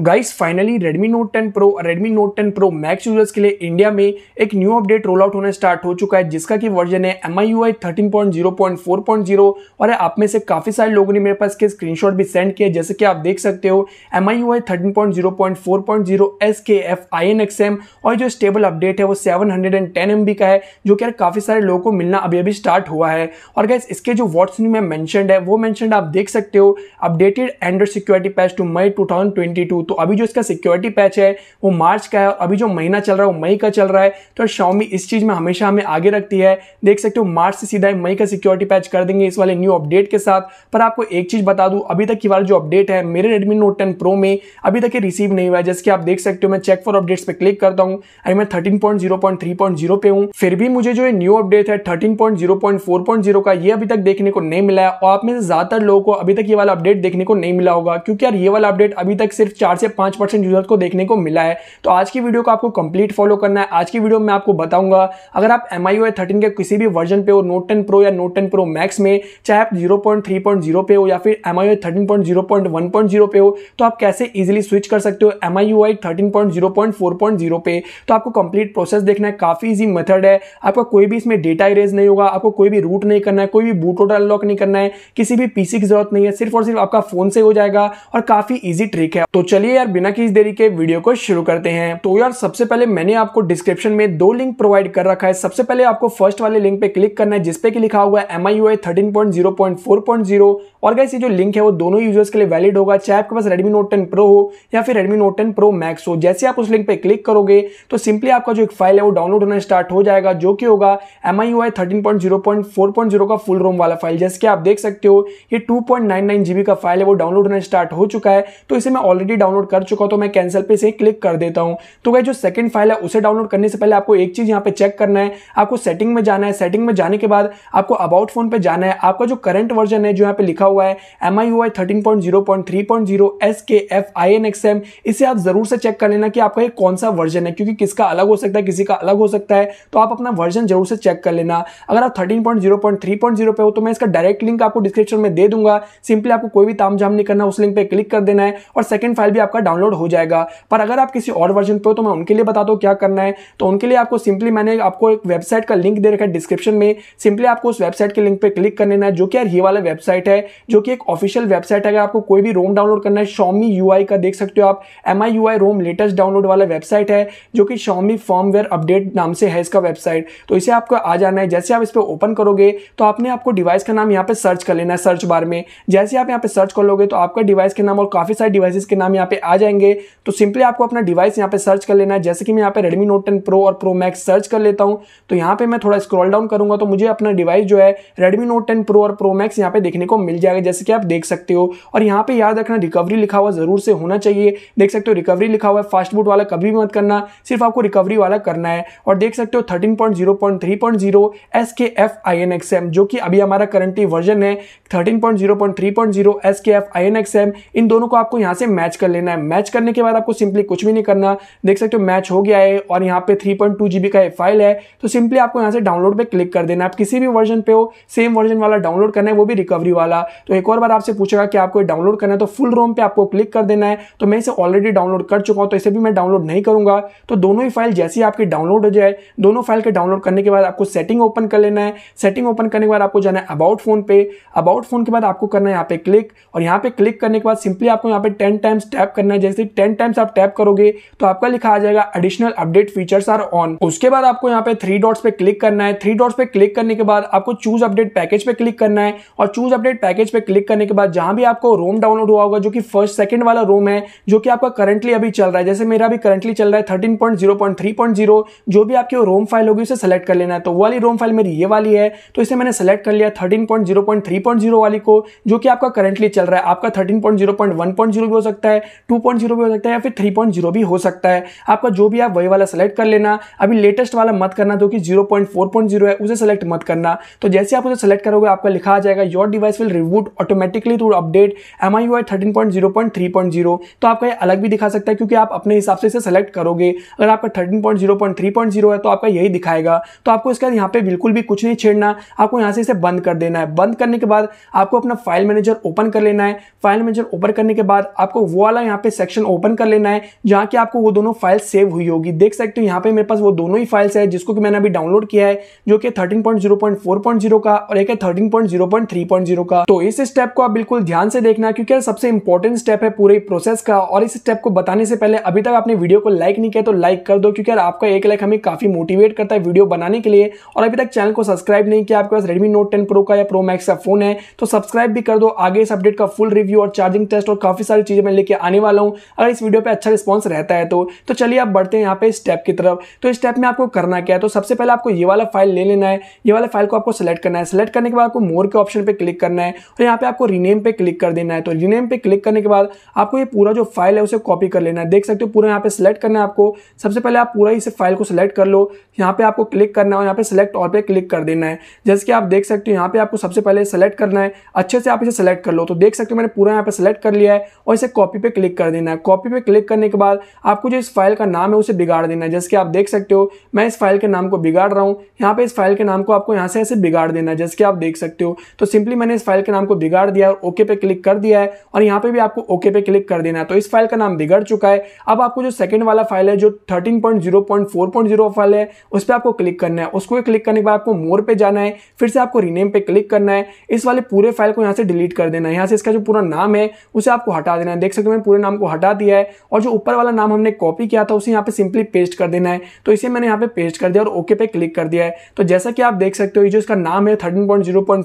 guys finally Redmi Note 10 Pro और Redmi Note 10 Pro Max users के लिए India में एक न्यू अपडेट रोल आउट होने स्टार्ट हो चुका है जिसका की वर्जन है M I U I thirteen point zero point four point zero और आप में से काफी सारे लोगों ने मेरे पास के स्क्रीन शॉट भी सेंड किया जैसे कि आप देख सकते हो M I U I thirteen point zero point four point zero S K F I N X M और जो स्टेबल अपडेट है वो seven hundred and ten M B का है जो कि यार काफी सारे लोगों को मिलना अभी अभी स्टार्ट हुआ है और गाइस इसके जो वॉट्स में मैंशनड है वो मैंशनड आप देख सकते हो updated android security patch two May two thousand twenty two two तो अभी जो इसका सिक्योरिटी पैच है वो मार्च का है अभी जो महीना चल रहा है वो मई का चल रहा है तो शाओमी इस चीज़ में हमेशा हमें आगे रखती है देख सकते हो मार्च से सीधा मई का सिक्योरिटी पैच कर देंगे इस वाले न्यू अपडेट के साथ पर आपको एक चीज़ बता दू अभी तक की वाला जो अपडेट है मेरे रेडमी नोट टेन प्रो में अभी तक ये रिसीव नहीं हुआ है जैसे कि आप देख सकते हो मैं चेक फॉर अपडेट्स पे क्लिक करता हूँ अभी मैं thirteen point zero point three point zero पे हूँ फिर भी मुझे जो न्यू अपडेट है thirteen point zero point four point zero का ये अभी तक देखने को नहीं मिला है और आप में से ज़्यादातर लोगों को अभी तक ये वाला अपडेट देखने को नहीं मिला होगा क्योंकि यार ये वाला अपडेट अभी तक सिर्फ चार चार से पांच परसेंट यूजर्स को देखने को मिला है तो आज की वीडियो को आपको कंप्लीट फॉलो करना है आज की वीडियो में आपको बताऊंगा अगर आप एम आई थर्टीन के किसी भी वर्जन पे हो नोट टेन प्रो या नोट टेन प्रो मैक्स में चाहे आप zero point three point zero पे हो या फिर M I thirteen point zero point one point zero पे हो तो आप कैसे इजिली स्विच कर सकते हो M I I thirteen point zero point four point zero पे तो आपको कंप्लीट प्रोसेस देखना है काफी इजी मेथड है आपका कोई भी इसमें डेटा इरेज नहीं होगा आपको कोई भी रूट नहीं करना है कोई भी बूट ऑर्डर अनलॉक नहीं करना है किसी भी पीसी की जरूरत नहीं है सिर्फ और सिर्फ आपका फोन से हो जाएगा और काफी इजी ट्रिक है तो चलिए चलिए यार बिना किसी देरी के वीडियो को शुरू करते हैं तो यार सबसे पहले मैंने आपको डिस्क्रिप्शन में दो लिंक प्रोवाइड कर रखा है सबसे पहले आपको फर्स्ट वाले लिंक पे क्लिक करना है जिसपे की लिखा हुआ है M I thirteen point zero point four point zero और गैस ये जो लिंक है वो दोनों यूजर्स के लिए वैलिड होगा चाहे आपके पास रेडमी नोट टेन प्रो हो या फिर Redmi note ten pro max हो जैसे आप उस लिंक पर क्लिक करोगे तो सिंपली आपका जो एक फाइल है वो डाउनलोड होना स्टार्ट हो जाएगा जो कि होगा M I U I thirteen point zero point four point zero का फुल रोम वाला फाइल जैसे कि आप देख सकते हो ये two point nine nine GB का फाइल है वो डाउनलोड होना स्टार्ट हो चुका है तो इसे मैं ऑलरेडी डाउनलोड कर चुका हूँ तो मैं कैंसिल पे इसे क्लिक कर देता हूँ तो गई जो सेकंड फाइल है उसे डाउनलोड करने से पहले आपको एक चीज़ यहाँ पे चेक करना है आपको सेटिंग में जाना है सेटिंग में जाने के बाद आपको अबाउट फोन पे जाना है आपका जो करंट वर्जन है जो यहाँ पे लिखा हुआ है M I U I thirteen point zero point three point zero S K F I N X M इसे आप जरूर से चेक कर लेना कि आपका ये कौन सा वर्जन है क्योंकि किसका अलग हो सकता है किसी का अलग हो सकता है तो आप अपना वर्जन जरूर से चेक कर लेना अगर आप thirteen point zero point three point zero पे हो तो मैं इसका डायरेक्ट लिंक आपको डिस्क्रिप्शन में दे दूंगा सिंपली आपको कोई भी ताम तामझाम नहीं करना उस लिंक पर क्लिक कर देना है और सेकंड फाइल भी आपका डाउनलोड हो जाएगा पर अगर आप किसी और वर्जन पे हो तो मैं उनके लिए बता दो क्या करना है तो उनके लिए आपको सिंपली मैंने आपको एक वेबसाइट का लिंक दे रखा है डिस्क्रिप्शन में सिंपली आपको उस वेबसाइट के लिंक पर क्लिक कर लेना है जो कि यार ये वाला वेबसाइट है जो कि एक ऑफिशियल वेबसाइट है अगर आपको कोई भी रोम डाउनलोड करना है शॉमी यू का देख सकते हो आप M I U I ROM latest download वाला वेबसाइट है जो कि शॉमी फॉर्मवेयर अपडेट नाम से है इसका वेबसाइट तो इसे आपको आ जाना है जैसे आप इस पर ओपन करोगे तो आपने आपको डिवाइस का नाम यहाँ पर सर्च कर लेना है सर्च बार में जैसे आप यहाँ पर सर्च कर लोगे तो आपका डिवाइस के नाम और काफ़ी सारे डिवाइसेस के नाम यहाँ पे आ जाएंगे तो सिंपली आपको अपना डिवाइस यहाँ पे सर्च कर लेना है जैसे कि मैं यहाँ पे रेडमी नोट टेन प्रो और प्रो मैक्स सर्च कर लेता हूँ तो यहाँ पे मैं थोड़ा स्क्रॉल डाउन करूंगा तो मुझे अपना डिवाइस जो है रेडमी नोट टेन प्रो और प्रो मैक्स यहाँ पे देखने को मिल जाए आ गए जैसे कि आप देख सकते हो और यहाँ पे याद रखना रिकवरी लिखा हुआ जरूर से होना चाहिए देख सकते हो रिकवरी लिखा हुआ है फास्ट बूट वाला कभी भी मत करना सिर्फ आपको रिकवरी वाला करना है और देख सकते हो thirteen point zero point three point zero S K F I N X M जो कि अभी हमारा करंटली वर्जन है thirteen point zero point three point zero S K F I N X M इन दोनों को आपको यहाँ से मैच कर लेना है मैच करने के बाद आपको सिंपली कुछ भी नहीं करना देख सकते हो मैच हो गया है और यहाँ पे three point two G B का फाइल है तो सिंपली आपको यहाँ से डाउनलोड पर क्लिक कर देना है आप किसी भी वर्जन पे हो सेम वर्जन वाला डाउनलोड करना है वो भी रिकवरी वाला तो एक और बार आपसे पूछेगा कि आपको डाउनलोड करना है तो फुल रोम पे आपको क्लिक कर देना है तो मैं इसे ऑलरेडी डाउनलोड कर चुका हूं तो इसे भी मैं डाउनलोड नहीं करूंगा तो दोनों ही फाइल जैसे ही आपकी डाउनलोड हो जाए दोनों फाइल के डाउनलोड करने के बाद आपको सेटिंग ओपन कर लेना है सेटिंग ओपन करने के बाद आपको जाना है अबाउट फोन पे अबाउट फोन के बाद आपको करना है यहाँ पे क्लिक और यहाँ पे क्लिक करने के बाद सिंपली आपको यहाँ पे टेन टाइम्स टैप करना है जैसे टेन टाइम्स आप टैप करोगे तो आपका लिखा आ जाएगा additional update features are on उसके बाद आपको यहाँ पे थ्री डॉट्स पे क्लिक करना है थ्री डॉट्स पे क्लिक करने के बाद आपको चूज अपडेट पैकेज पे क्लिक करना है और चूज अपडेट पैकेज पे क्लिक करने के बाद जहां भी आपको रोम डाउनलोड हुआ होगा जो कि फर्स्ट सेकंड वाला रोम है जो कि आपका करंटली अभी चल रहा है जैसे मेरा भी करंटली चल रहा है thirteen point zero point three point zero जो भी आपकी रोम फाइल होगी उसे सेलेक्ट कर लेना है तो वाली रोम फाइल मेरी ये वाली है तो इसे मैंने सेलेक्ट कर लिया thirteen point zero point three point zero वाली को जो कि आपका करंटली चल रहा है आपका thirteen point zero point one point zero भी हो सकता है टू पॉइंट जीरो भी हो सकता है या फिर थ्री पॉइंट जीरो भी हो सकता है आपका जो भी आप वही वाला सेलेक्ट कर लेना अभी लेटेस्ट वाला मत करना जो कि zero point four point zero है उसे सेलेक्ट मत करना तो जैसे आप उसे सेलेक्ट करोगे आपका लिखा आ जाएगा your device will review boot automatically to update M I U I thirteen point zero point three point zero तो आपका ये अलग भी दिखा सकता है क्योंकि आप अपने हिसाब से इसे सेलेक्ट करोगे अगर आपका thirteen point zero point three point zero है तो आपका यही दिखाएगा तो आपको इसके यहाँ पे बिल्कुल भी कुछ नहीं छेड़ना आपको यहाँ से इसे बंद कर देना है बंद करने के बाद आपको अपना फाइल मैनेजर ओपन कर लेना है फाइल मैनेजर ओपन करने के बाद आपको वो वाला यहाँ पे सेक्शन ओपन कर लेना है जहाँ की आपको वो दोनों फाइल सेव हुई होगी देख सकते हो यहाँ पे मेरे पास वो दोनों ही फाइल्स है जिसको कि मैंने अभी डाउनलोड किया है जो कि thirteen point zero point four point zero का और एक है thirteen point zero point three point zero का तो इस स्टेप को आप बिल्कुल ध्यान से देखना क्योंकि सबसे इंपॉर्टेंट स्टेप है पूरे प्रोसेस का और इस स्टेप को बताने से पहले अभी तक आपने वीडियो को लाइक नहीं किया तो लाइक कर दो क्योंकि यार आपका एक लाइक हमें काफी मोटिवेट करता है वीडियो बनाने के लिए और अभी तक चैनल को सब्सक्राइब नहीं किया आपके पास रेडमी नोट टेन प्रो का या प्रो मैक्स का फोन है तो सब्सक्राइब भी कर दो आगे इस अपडेट का फुल रिव्यू और चार्जिंग टेस्ट और काफी सारी चीजें मैं लेके आने वाला हूँ अगर इस वीडियो पर अच्छा रिस्पॉन्स रहता है तो, तो चलिए आप बढ़ते हैं यहाँ पे स्टेप की तरफ तो इस स्टेप में आपको करना क्या है तो सबसे पहले आपको ये वाला फाइल ले लेना है ये वाला फाइल को आपको सेलेक्ट करना है सेलेक्ट करने के बाद आपको मोर के ऑप्शन पर क्लिक करना है और यहाँ पे आपको रीनेम पे क्लिक कर देना है तो रीनेम पे क्लिक करने के बाद आपको ये पूरा जो फाइल है उसे कॉपी कर लेना है देख सकते हो पूरा यहाँ पे सिलेक्ट करना है आपको सबसे पहले आप पूरा इसे फाइल को सिलेक्ट कर लो यहाँ पे आपको क्लिक करना है और यहाँ पे सिलेक्ट और पे क्लिक कर देना है जैसे कि आप देख सकते हो यहाँ पे आपको सबसे पहले सेलेक्ट करना है अच्छे से आप इसे सेलेक्ट कर लो तो देख सकते हो मैंने पूरा यहाँ पे सेलेक्ट कर लिया है और इसे कॉपी पे क्लिक कर देना है कॉपी पे क्लिक करने के बाद आपको जो इस फाइल का नाम है उसे बिगाड़ देना है जैसे कि आप देख सकते हो मैं इस फाइल के नाम को बिगाड़ रहा हूँ यहाँ पे इस फाइल के नाम को आपको यहाँ से ऐसे बिगाड़ देना है जैसे कि आप देख सकते हो तो सिंपली मैंने इस फाइल के नाम नाम को बिगाड़ दिया है ओके पे क्लिक कर दिया है और यहाँ पे भी आपको ओके पे क्लिक कर देना है तो इस फाइल का नाम बिगड़ चुका है अब आपको जो सेकंड वाला फाइल है जो 13.0.4.0 फाइल है उस पर आपको क्लिक करना है उसको क्लिक करने के बाद आपको मोर पे जाना है फिर से आपको रीनेम पे क्लिक करना है इस वाले पूरे फाइल को यहाँ से डिलीट कर देना है यहाँ से इसका जो पूरा नाम है उसे आपको हटा देना है देख सकते हो मैंने पूरे नाम को हटा दिया है और जो ऊपर वाला नाम हमने कॉपी किया था उसे यहाँ पे सिंपली पेस्ट कर देना है तो इसे मैंने यहाँ पे पेस्ट कर दिया और ओके पे क्लिक कर दिया है तो जैसा कि आप देख सकते हो ये जो इसका नाम है थर्टीन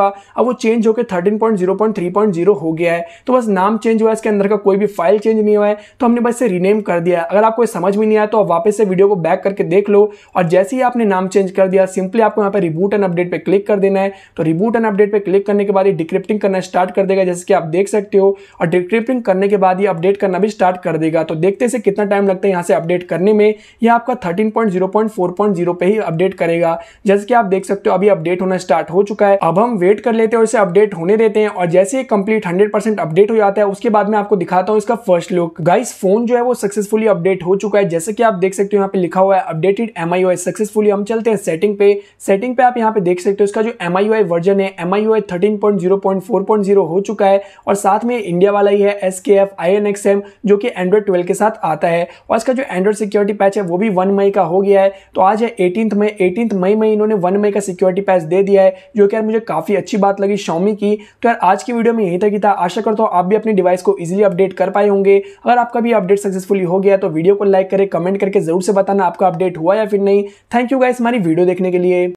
का अब वो चेंज चेंज होकर thirteen point point point zero three zero हो गया है तो बस नाम चेंज हुआ है इसके अंदर का कोई भी फाइल चेंज नहीं हुआ है तो हमने बस इसे रीनेम कर दिया है अगर आपको समझ में नहीं आया तो आप वापस से वीडियो को बैक करके देख लो और जैसे ही आपने नाम चेंज कर दिया सिंपली आपको यहाँ पर रिबूट एंड अपडेट पर क्लिक कर देना है तो रिबूट एंड अपडेट पर क्लिक करने के बाद ही डिक्रिप्टिंग करना स्टार्ट कर देगा जैसे कि आप देख सकते हो और डिक्रिप्टिंग करने के बाद ही अपडेट करना भी स्टार्ट कर देगा तो देखते से कितना टाइम लगता है यहाँ से अपडेट करने में यह आपका thirteen point point point zero four zero पर ही अपडेट करेगा जैसे कि आप देख सकते हो अभी अपडेट होना स्टार्ट हो चुका है अब हम वेट कर लेते हैं और इसे अपडेट होने देते हैं और जैसे ही कंप्लीट 100% अपडेट हो जाता है उसके बाद मैं आपको दिखाता हूं इसका फर्स्ट लुक गाइस फोन जो है वो सक्सेसफुली अपडेट हो चुका है जैसे कि आप देख सकते हो यहाँ पे लिखा हुआ है अपडेटेड एम आई सक्सेसफुली हम चलते हैं सेटिंग पे सेटिंग पे आप यहाँ पे देख सकते हो इसका जो एम आई वर्जन है एम आई ओ हो चुका है और साथ में इंडिया वाला ही है S K F I N X M जो कि एंड्रॉइड ट्वेल्व के साथ आता है और इसका जो एंड्रॉइड सिक्योरिटी पैच है वो भी वन मई का हो गया है तो आज है एटीन मई एटीन मई में इन्होंने वन मई का सिक्योरिटी पैच दे दिया है जो कि यार मुझे काफी अच्छी बात लगी शाम शाओमी की तो यार आज की वीडियो में यही तक ही था आशा करता हूँ आप भी अपने डिवाइस को इजीली अपडेट कर पाए होंगे अगर आपका भी अपडेट सक्सेसफुली हो गया तो वीडियो को लाइक करें कमेंट करके जरूर से बताना आपका अपडेट हुआ या फिर नहीं थैंक यू गाइस हमारी वीडियो देखने के लिए